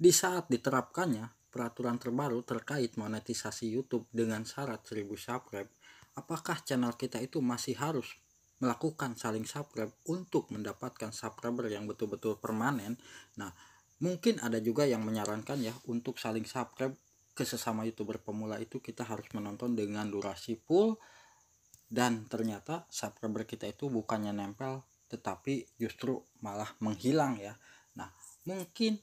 Di saat diterapkannya peraturan terbaru terkait monetisasi YouTube dengan syarat 1000 subscribe, apakah channel kita itu masih harus melakukan saling subscribe untuk mendapatkan subscriber yang betul-betul permanen? Nah, mungkin ada juga yang menyarankan ya untuk saling subscribe ke sesama youtuber pemula itu kita harus menonton dengan durasi full dan ternyata subscriber kita itu bukannya nempel tetapi justru malah menghilang ya. Nah, mungkin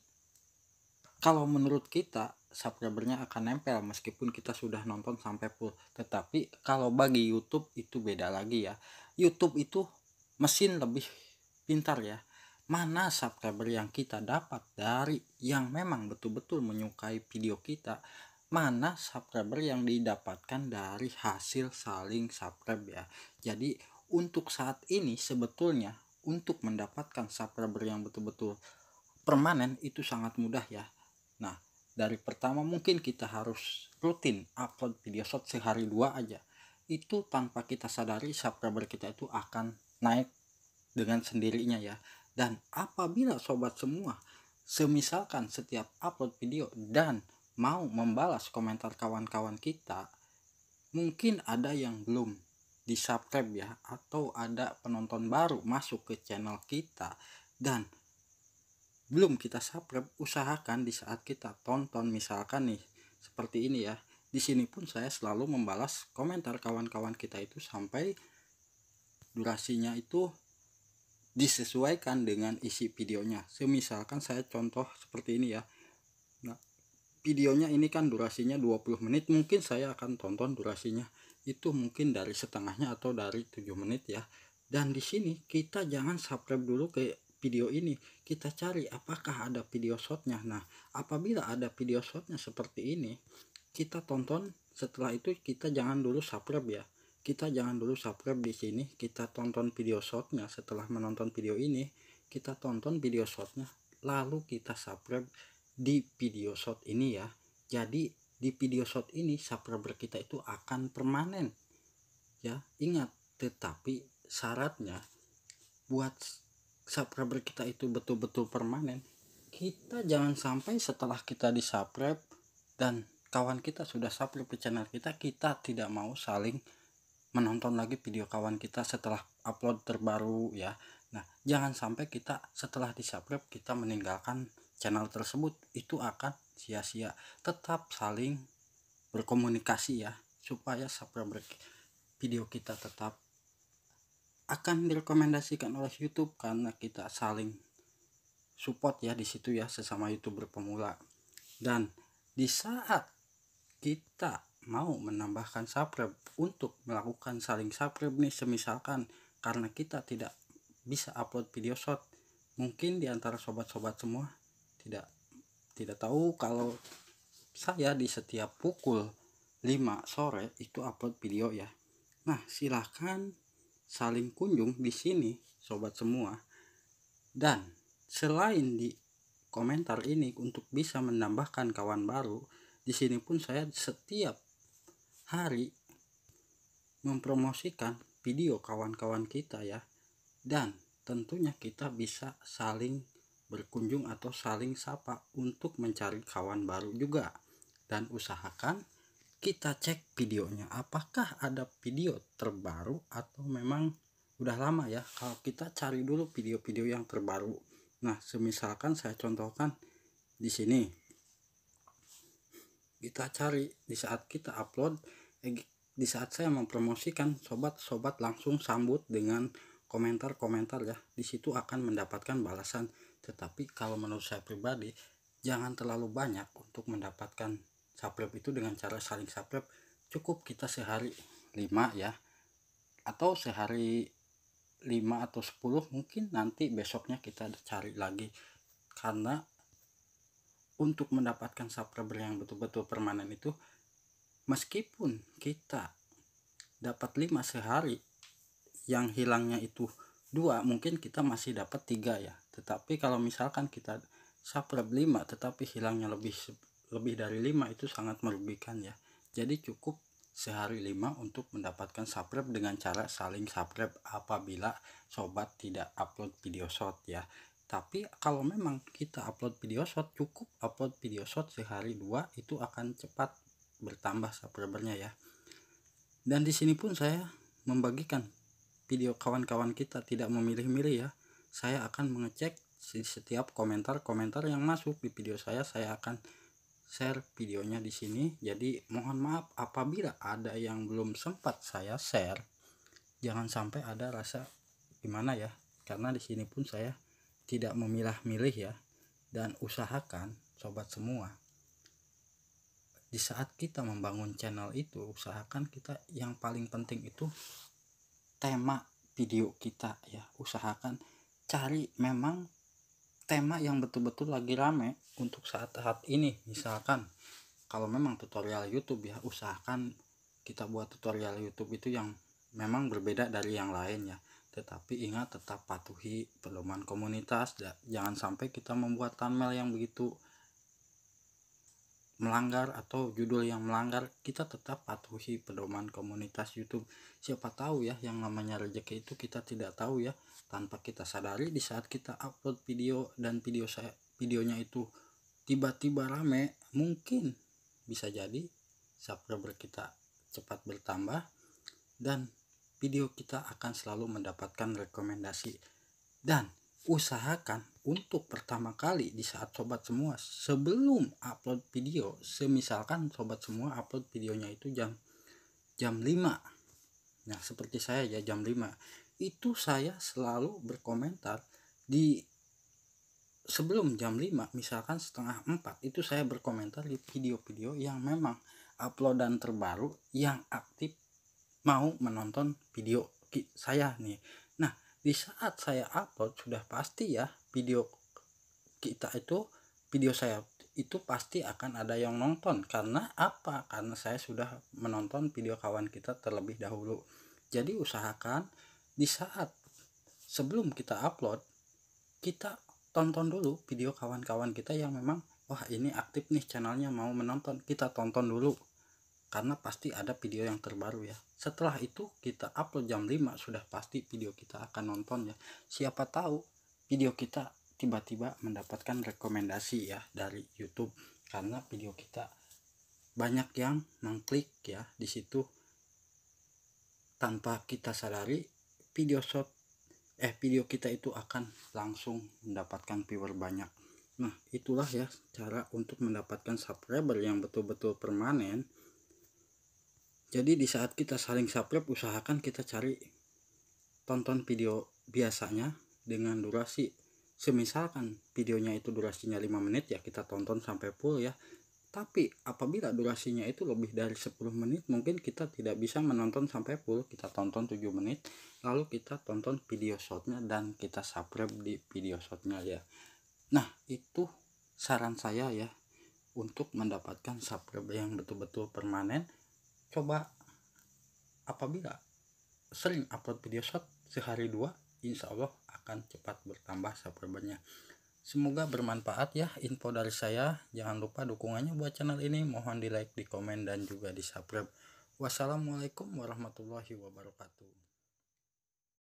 kalau menurut kita subscribernya akan nempel meskipun kita sudah nonton sampai full tetapi kalau bagi YouTube itu beda lagi ya YouTube itu mesin lebih pintar ya mana subscriber yang kita dapat dari yang memang betul-betul menyukai video kita mana subscriber yang didapatkan dari hasil saling subscribe ya jadi untuk saat ini sebetulnya untuk mendapatkan subscriber yang betul-betul permanen itu sangat mudah ya dari pertama mungkin kita harus rutin upload video short sehari dua aja itu tanpa kita sadari subscriber kita itu akan naik dengan sendirinya ya dan apabila sobat semua semisalkan setiap upload video dan mau membalas komentar kawan-kawan kita mungkin ada yang belum di subscribe ya atau ada penonton baru masuk ke channel kita dan belum kita subscribe usahakan di saat kita tonton misalkan nih seperti ini ya di sini pun saya selalu membalas komentar kawan-kawan kita itu sampai durasinya itu disesuaikan dengan isi videonya semisalkan saya contoh seperti ini ya nah videonya ini kan durasinya 20 menit mungkin saya akan tonton durasinya itu mungkin dari setengahnya atau dari 7 menit ya dan di sini kita jangan subscribe dulu ke video ini kita cari apakah ada video shotnya nah apabila ada video shotnya seperti ini kita tonton setelah itu kita jangan dulu subscribe ya kita jangan dulu subscribe di sini kita tonton video shotnya setelah menonton video ini kita tonton video shotnya lalu kita subscribe di video shot ini ya jadi di video shot ini subscriber kita itu akan permanen ya ingat tetapi syaratnya buat subscriber kita itu betul-betul permanen kita jangan sampai setelah kita di subscribe dan kawan kita sudah subscribe ke channel kita kita tidak mau saling menonton lagi video kawan kita setelah upload terbaru ya nah jangan sampai kita setelah di subscribe kita meninggalkan channel tersebut itu akan sia-sia tetap saling berkomunikasi ya supaya subscriber video kita tetap akan direkomendasikan oleh YouTube karena kita saling support ya di situ ya sesama youtuber pemula dan di saat kita mau menambahkan subscribe untuk melakukan saling subscribe nih semisalkan karena kita tidak bisa upload video short mungkin di antara sobat-sobat semua tidak tidak tahu kalau saya di setiap pukul 5 sore itu upload video ya nah silahkan saling kunjung di sini sobat semua dan selain di komentar ini untuk bisa menambahkan kawan baru di sini pun saya setiap hari mempromosikan video kawan-kawan kita ya dan tentunya kita bisa saling berkunjung atau saling sapa untuk mencari kawan baru juga dan usahakan kita cek videonya apakah ada video terbaru atau memang udah lama ya kalau kita cari dulu video-video yang terbaru nah semisalkan saya contohkan di sini kita cari di saat kita upload eh, di saat saya mempromosikan sobat-sobat langsung sambut dengan komentar-komentar ya di situ akan mendapatkan balasan tetapi kalau menurut saya pribadi jangan terlalu banyak untuk mendapatkan subscribe itu dengan cara saling subscribe cukup kita sehari 5 ya atau sehari 5 atau 10 mungkin nanti besoknya kita cari lagi karena untuk mendapatkan subscriber yang betul-betul permanen itu meskipun kita dapat 5 sehari yang hilangnya itu dua mungkin kita masih dapat tiga ya tetapi kalau misalkan kita subscribe 5 tetapi hilangnya lebih lebih dari 5 itu sangat merugikan ya jadi cukup sehari 5 untuk mendapatkan subscribe dengan cara saling subscribe apabila sobat tidak upload video short ya tapi kalau memang kita upload video short cukup upload video short sehari dua itu akan cepat bertambah subscribernya ya dan di sini pun saya membagikan video kawan-kawan kita tidak memilih-milih ya saya akan mengecek setiap komentar-komentar yang masuk di video saya saya akan share videonya di sini. Jadi mohon maaf apabila ada yang belum sempat saya share, jangan sampai ada rasa gimana ya, karena di sini pun saya tidak memilah-milih ya dan usahakan sobat semua di saat kita membangun channel itu usahakan kita yang paling penting itu tema video kita ya usahakan cari memang tema yang betul-betul lagi rame untuk saat-saat ini misalkan kalau memang tutorial YouTube ya usahakan kita buat tutorial YouTube itu yang memang berbeda dari yang lain ya tetapi ingat tetap patuhi pedoman komunitas jangan sampai kita membuat thumbnail yang begitu melanggar atau judul yang melanggar kita tetap patuhi pedoman komunitas YouTube siapa tahu ya yang namanya rezeki itu kita tidak tahu ya tanpa kita sadari di saat kita upload video dan video saya videonya itu tiba-tiba rame mungkin bisa jadi subscriber kita cepat bertambah dan video kita akan selalu mendapatkan rekomendasi dan usahakan untuk pertama kali di saat sobat semua sebelum upload video semisalkan sobat semua upload videonya itu jam jam 5 nah seperti saya ya jam 5 itu saya selalu berkomentar di sebelum jam 5 misalkan setengah 4 itu saya berkomentar di video-video yang memang uploadan terbaru yang aktif mau menonton video saya nih di saat saya upload sudah pasti ya video kita itu video saya itu pasti akan ada yang nonton karena apa karena saya sudah menonton video kawan kita terlebih dahulu jadi usahakan di saat sebelum kita upload kita tonton dulu video kawan-kawan kita yang memang wah ini aktif nih channelnya mau menonton kita tonton dulu karena pasti ada video yang terbaru ya setelah itu kita upload jam 5 sudah pasti video kita akan nonton ya siapa tahu video kita tiba-tiba mendapatkan rekomendasi ya dari YouTube karena video kita banyak yang mengklik ya di situ tanpa kita sadari video shot eh video kita itu akan langsung mendapatkan viewer banyak nah itulah ya cara untuk mendapatkan subscriber yang betul-betul permanen jadi di saat kita saling subscribe usahakan kita cari tonton video biasanya dengan durasi semisalkan videonya itu durasinya 5 menit ya kita tonton sampai full ya tapi apabila durasinya itu lebih dari 10 menit mungkin kita tidak bisa menonton sampai full kita tonton 7 menit lalu kita tonton video shotnya dan kita subscribe di video shotnya ya nah itu saran saya ya untuk mendapatkan subscribe yang betul-betul permanen coba apabila sering upload video short sehari dua insya Allah akan cepat bertambah subscribernya semoga bermanfaat ya info dari saya jangan lupa dukungannya buat channel ini mohon di like di komen dan juga di subscribe wassalamualaikum warahmatullahi wabarakatuh